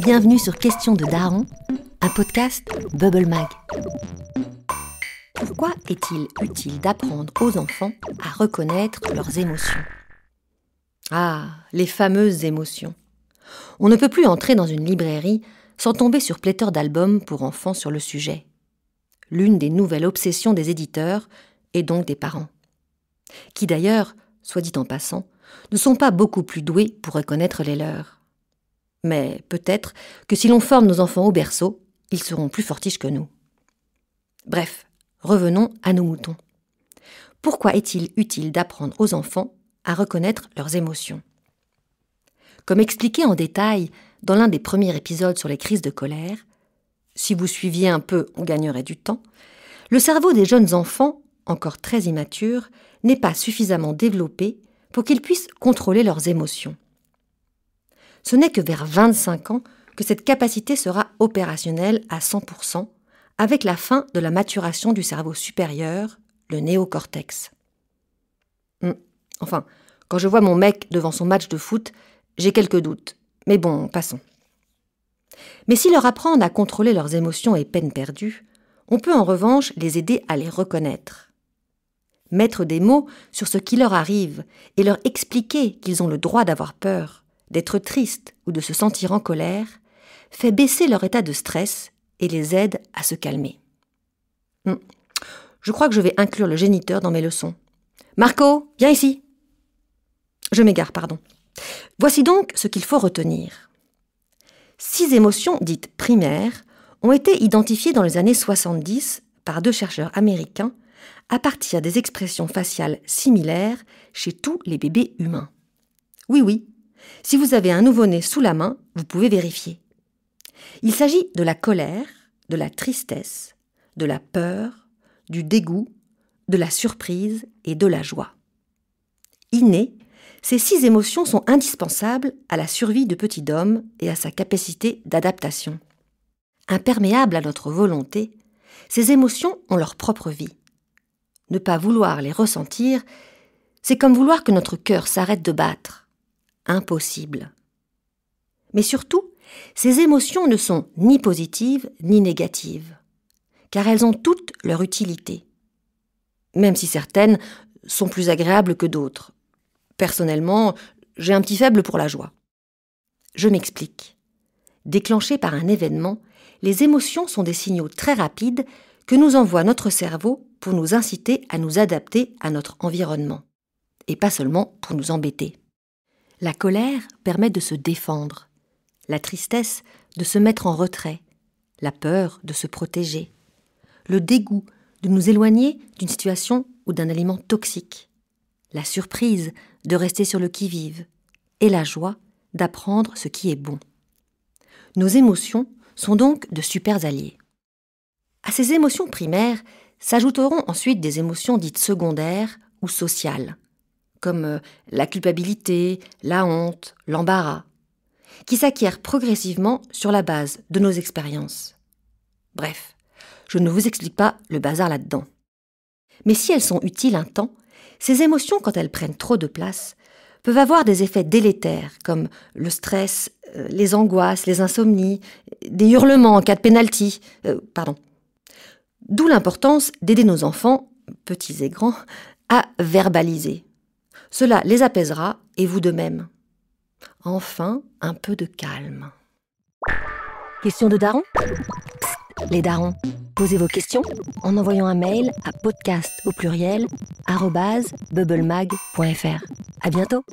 Bienvenue sur Question de Daron, un podcast Bubble Mag. Pourquoi est-il utile d'apprendre aux enfants à reconnaître leurs émotions Ah, les fameuses émotions. On ne peut plus entrer dans une librairie sans tomber sur pléthore d'albums pour enfants sur le sujet. L'une des nouvelles obsessions des éditeurs et donc des parents. Qui d'ailleurs, soit dit en passant, ne sont pas beaucoup plus doués pour reconnaître les leurs. Mais peut-être que si l'on forme nos enfants au berceau, ils seront plus fortiches que nous. Bref, revenons à nos moutons. Pourquoi est-il utile d'apprendre aux enfants à reconnaître leurs émotions Comme expliqué en détail dans l'un des premiers épisodes sur les crises de colère, si vous suiviez un peu, on gagnerait du temps, le cerveau des jeunes enfants, encore très immature, n'est pas suffisamment développé pour qu'ils puissent contrôler leurs émotions. Ce n'est que vers 25 ans que cette capacité sera opérationnelle à 100%, avec la fin de la maturation du cerveau supérieur, le néocortex. Hum, enfin, quand je vois mon mec devant son match de foot, j'ai quelques doutes. Mais bon, passons. Mais si leur apprendre à contrôler leurs émotions et peine perdue, on peut en revanche les aider à les reconnaître. Mettre des mots sur ce qui leur arrive et leur expliquer qu'ils ont le droit d'avoir peur, d'être triste ou de se sentir en colère, fait baisser leur état de stress et les aide à se calmer. Hmm. Je crois que je vais inclure le géniteur dans mes leçons. Marco, viens ici. Je m'égare, pardon. Voici donc ce qu'il faut retenir. Six émotions dites primaires ont été identifiées dans les années 70 par deux chercheurs américains à partir des expressions faciales similaires chez tous les bébés humains. Oui, oui, si vous avez un nouveau-né sous la main, vous pouvez vérifier. Il s'agit de la colère, de la tristesse, de la peur, du dégoût, de la surprise et de la joie. Inné, ces six émotions sont indispensables à la survie de petit homme et à sa capacité d'adaptation. Imperméables à notre volonté, ces émotions ont leur propre vie. Ne pas vouloir les ressentir, c'est comme vouloir que notre cœur s'arrête de battre impossible. Mais surtout, ces émotions ne sont ni positives ni négatives, car elles ont toutes leur utilité, même si certaines sont plus agréables que d'autres. Personnellement, j'ai un petit faible pour la joie. Je m'explique. Déclenchées par un événement, les émotions sont des signaux très rapides que nous envoie notre cerveau pour nous inciter à nous adapter à notre environnement, et pas seulement pour nous embêter. La colère permet de se défendre, la tristesse de se mettre en retrait, la peur de se protéger, le dégoût de nous éloigner d'une situation ou d'un aliment toxique, la surprise de rester sur le qui-vive, et la joie d'apprendre ce qui est bon. Nos émotions sont donc de super alliés. À ces émotions primaires s'ajouteront ensuite des émotions dites secondaires ou sociales, comme euh, la culpabilité, la honte, l'embarras, qui s'acquièrent progressivement sur la base de nos expériences. Bref, je ne vous explique pas le bazar là-dedans. Mais si elles sont utiles un temps, ces émotions, quand elles prennent trop de place, peuvent avoir des effets délétères, comme le stress, euh, les angoisses, les insomnies, des hurlements en cas de pénalty, euh, pardon. D'où l'importance d'aider nos enfants, petits et grands, à verbaliser. Cela les apaisera et vous de même. Enfin, un peu de calme. Question de daron Les darons, posez vos questions en envoyant un mail à podcast au pluriel @bubblemag.fr. À bientôt.